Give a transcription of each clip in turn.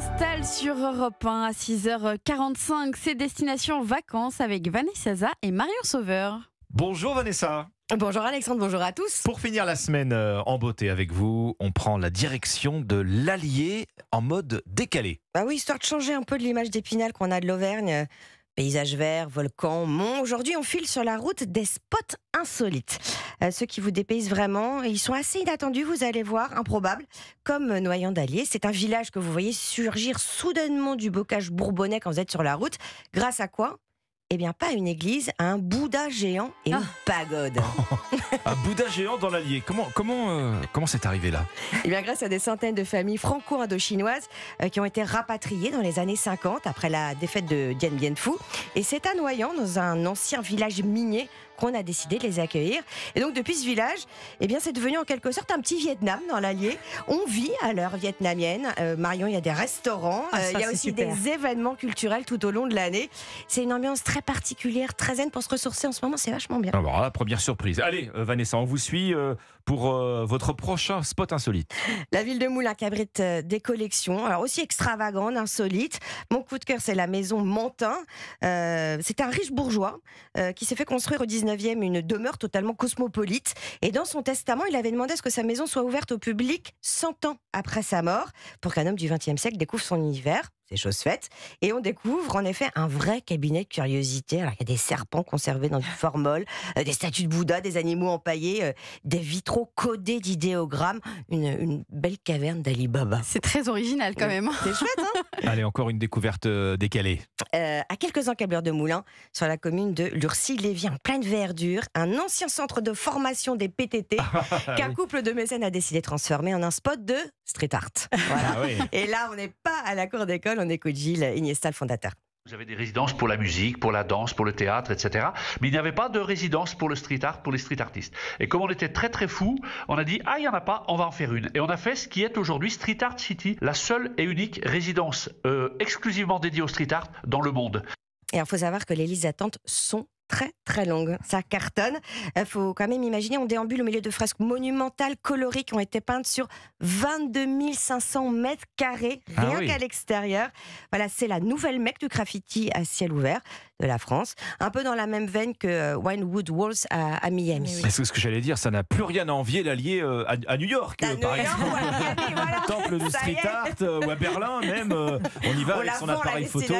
Installe sur Europe 1 à 6h45. C'est Destination Vacances avec Vanessa et Marion Sauveur. Bonjour Vanessa. Bonjour Alexandre, bonjour à tous. Pour finir la semaine euh, en beauté avec vous, on prend la direction de l'Allier en mode décalé. Bah oui, histoire de changer un peu de l'image d'épinal qu'on a de l'Auvergne. Paysages verts, volcans, monts. Aujourd'hui, on file sur la route des spots insolites. Euh, ceux qui vous dépaysent vraiment, ils sont assez inattendus, vous allez voir, improbables, comme Noyant d'Allier. C'est un village que vous voyez surgir soudainement du bocage bourbonnais quand vous êtes sur la route. Grâce à quoi eh bien pas une église, un Bouddha géant et une ah. pagode. un Bouddha géant dans l'Allier. Comment comment euh, comment c'est arrivé là Eh bien grâce à des centaines de familles franco-indochinoises chinoises euh, qui ont été rapatriées dans les années 50 après la défaite de Dien Bien Phu et c'est à Noyant dans un ancien village minier on a décidé de les accueillir. Et donc depuis ce village, eh bien c'est devenu en quelque sorte un petit Vietnam dans l'Allier. On vit à l'heure vietnamienne. Euh, Marion, il y a des restaurants, ah, euh, il y a aussi des événements culturels tout au long de l'année. C'est une ambiance très particulière, très zen pour se ressourcer en ce moment, c'est vachement bien. Ah, La première surprise. Allez, euh, Vanessa, on vous suit pour euh, votre prochain spot insolite. La ville de Moulins abrite euh, des collections, alors aussi extravagantes, insolites. Mon coup de cœur, c'est la maison Mentin. Euh, c'est un riche bourgeois qui s'est fait construire au 19e une demeure totalement cosmopolite. Et dans son testament, il avait demandé à ce que sa maison soit ouverte au public 100 ans après sa mort, pour qu'un homme du 20e siècle découvre son univers c'est chose faite. Et on découvre en effet un vrai cabinet de curiosité. Alors il y a des serpents conservés dans du formol, euh, des statues de Bouddha, des animaux empaillés, euh, des vitraux codés d'idéogrammes, une, belle caverne d'Ali Baba. C'est très original quand même. Hein. C'est chouette, hein Allez, encore une découverte euh, décalée. à quelques encableurs de Moulins, sur la commune de Lurcy-Lévis, en pleine verdure, un ancien centre de formation des PTT ah qu'un couple de mécènes a décidé de transformer en un spot de street art. Ah voilà. Et là, on n'est pas à la cour d'école, on Gilles Iniesta, le fondateur. Vous avez des résidences pour la musique, pour la danse, pour le théâtre, etc. Mais il n'y avait pas de résidence pour le street art, pour les street artistes. Et comme on était très très fous, on a dit, ah, il n'y en a pas, on va en faire une. Et on a fait ce qui est aujourd'hui Street Art City, la seule et unique résidence euh, exclusivement dédiée au street art dans le monde. Et il faut savoir que les listes d'attente sont très très longue. Ça cartonne. Il euh, faut quand même imaginer, on déambule au milieu de fresques monumentales, colorées, qui ont été peintes sur 22 500 mètres carrés, ah rien qu'à l'extérieur. Voilà, c'est la nouvelle mecque du graffiti à ciel ouvert de la France, un peu dans la même veine que euh, Winewood Walls à, Miami. Parce C'est ce que j'allais dire, ça n'a plus rien à envier l'allié euh, à, New York, euh, par exemple. Temple du street art ou à Berlin même. on y va avec son appareil photo.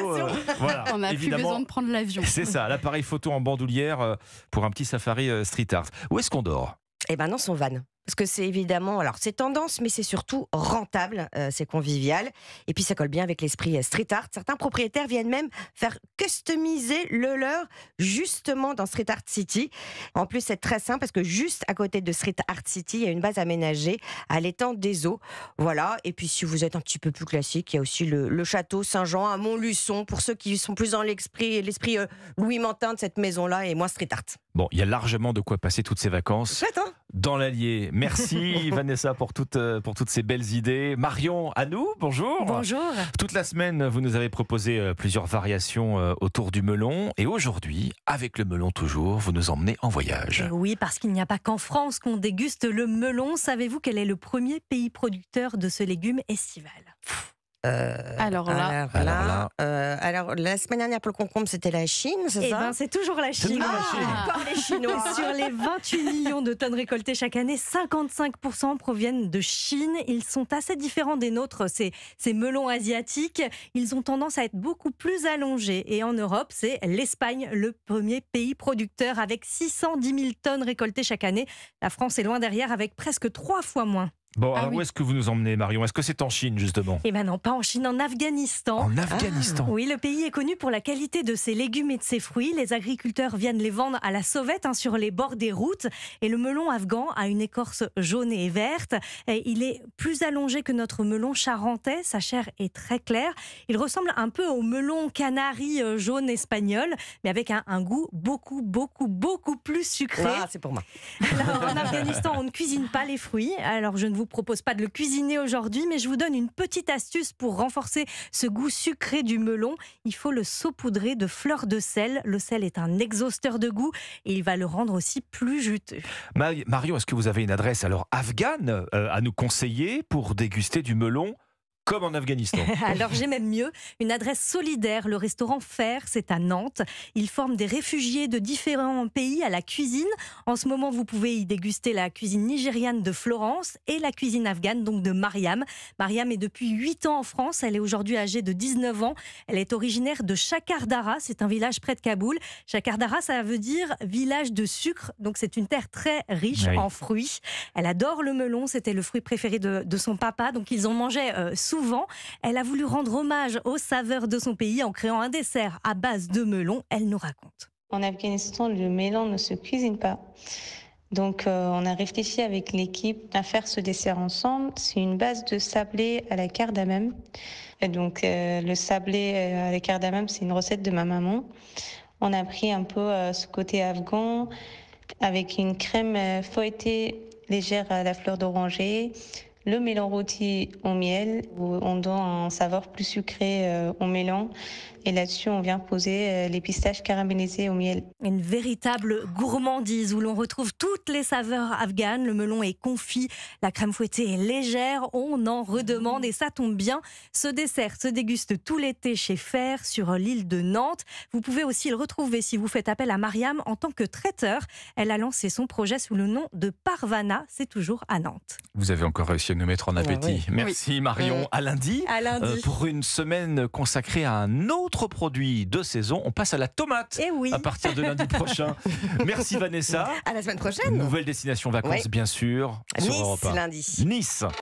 voilà, on n'a plus besoin de prendre l'avion. C'est ça, l'appareil photo en bandoulière pour un petit safari street art. Où est-ce qu'on dort Eh ben dans son van. Parce que c'est évidemment, alors c'est tendance, mais c'est surtout rentable, euh, c'est convivial. Et puis ça colle bien avec l'esprit euh, street art. Certains propriétaires viennent même faire customiser le leur justement dans Street Art City. En plus, c'est très simple parce que juste à côté de Street Art City, il y a une base aménagée à l'étang des eaux. Voilà. Et puis si vous êtes un petit peu plus classique, il y a aussi le, château Saint-Jean à Montluçon pour ceux qui sont plus dans l'esprit, l'esprit euh, Louis Mantin de cette maison-là et moins Street Art. Bon, il y a largement de quoi passer toutes ces vacances dans l'Allier. Merci Vanessa pour toutes, euh, pour toutes ces belles idées. Marion, à nous, bonjour. Bonjour. Toute la semaine, vous nous avez proposé euh, plusieurs variations euh, autour du melon. Et aujourd'hui, avec le melon toujours, vous nous emmenez en voyage. Eh oui, parce qu'il n'y a pas qu'en France qu'on déguste le melon. Savez-vous quel est le premier pays producteur de ce légume estival euh, alors euh, alors la semaine dernière pour le concombre c'était la Chine, c'est eh ça ben, C'est toujours la Chine. les Chinois. Sur les 28 millions de tonnes récoltées chaque année, 55% proviennent de Chine. Ils sont assez différents des nôtres, ces, ces melons asiatiques. Ils ont tendance à être beaucoup plus allongés. Et en Europe, c'est l'Espagne le premier pays producteur avec 610 000 tonnes récoltées chaque année. La France est loin derrière avec presque trois fois moins. Bon, ah alors où est-ce que vous nous emmenez, Marion Est-ce que c'est en Chine, justement Eh bien non, pas en Chine, en Afghanistan. En Afghanistan ah Oui, le pays est connu pour la qualité de ses légumes et de ses fruits. Les agriculteurs viennent les vendre à la sauvette hein, sur les bords des routes. Et le melon afghan a une écorce jaune et verte. Et il est plus allongé que notre melon charentais. Sa chair est très claire. Il ressemble un peu au melon canari euh, jaune espagnol, mais avec un, goût beaucoup, beaucoup, beaucoup plus sucré. Ah, c'est pour moi. Alors, en Afghanistan, on ne cuisine pas les fruits. Alors, je ne vous propose pas de le cuisiner aujourd'hui, mais je vous donne une petite astuce pour renforcer ce goût sucré du melon. Il faut le saupoudrer de fleurs de sel. Le sel est un exhausteur de goût et il va le rendre aussi plus juteux. Mario, est-ce que vous avez une adresse alors afghane euh, à nous conseiller pour déguster du melon comme en Afghanistan. Alors j'ai même mieux, une adresse solidaire, le restaurant Fer, c'est à Nantes. Il forment des réfugiés de différents pays à la cuisine. En ce moment, vous pouvez y déguster la cuisine nigériane de Florence et la cuisine afghane donc de Mariam. Mariam est depuis 8 ans en France, elle est aujourd'hui âgée de 19 ans. Elle est originaire de Chakardara, c'est un village près de Kaboul. Chakardara, ça veut dire village de sucre, donc c'est une terre très riche en fruits. Elle adore le melon, c'était le fruit préféré de, son papa, donc ils en mangeaient euh, souvent. Elle a voulu rendre hommage aux saveurs de son pays en créant un dessert à base de melon. Elle nous raconte. En Afghanistan, le melon ne se cuisine pas. Donc euh, on a réfléchi avec l'équipe à faire ce dessert ensemble. C'est une base de sablé à la cardamome. Et donc euh, le sablé euh, à la cardamome, c'est une recette de ma maman. On a pris un peu ce côté afghan avec une crème feuilletée légère à la fleur d'oranger, le mélan rôti au miel, on donne un saveur plus sucré euh, au mélan. Et là-dessus, on vient poser euh, les pistaches caramélisées au miel. Une véritable gourmandise où l'on retrouve toutes les saveurs afghanes. Le melon est confit, la crème fouettée est légère, on en redemande et ça tombe bien. Ce dessert se déguste tout l'été chez Fer sur l'île de Nantes. Vous pouvez aussi le retrouver si vous faites appel à Mariam en tant que traiteur. Elle a lancé son projet sous le nom de Parvana. C'est toujours à Nantes. Vous avez encore réussi de nous mettre en ah bah appétit. Merci Marion. Euh, à lundi, euh, pour une semaine consacrée à un autre produit de saison. On passe à la tomate Et eh oui. à partir de lundi prochain. Merci Vanessa. À la semaine prochaine. Nouvelle destination vacances, bien sûr. Nice, lundi. Nice.